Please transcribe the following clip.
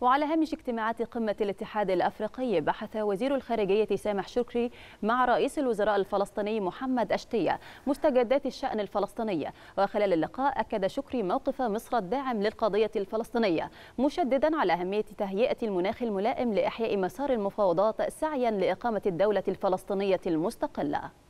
وعلى هامش اجتماعات قمة الاتحاد الأفريقي بحث وزير الخارجية سامح شكري مع رئيس الوزراء الفلسطيني محمد أشتية مستجدات الشأن الفلسطيني وخلال اللقاء أكد شكري موقف مصر الداعم للقضية الفلسطينية مشددا على أهمية تهيئة المناخ الملائم لإحياء مسار المفاوضات سعيا لإقامة الدولة الفلسطينية المستقلة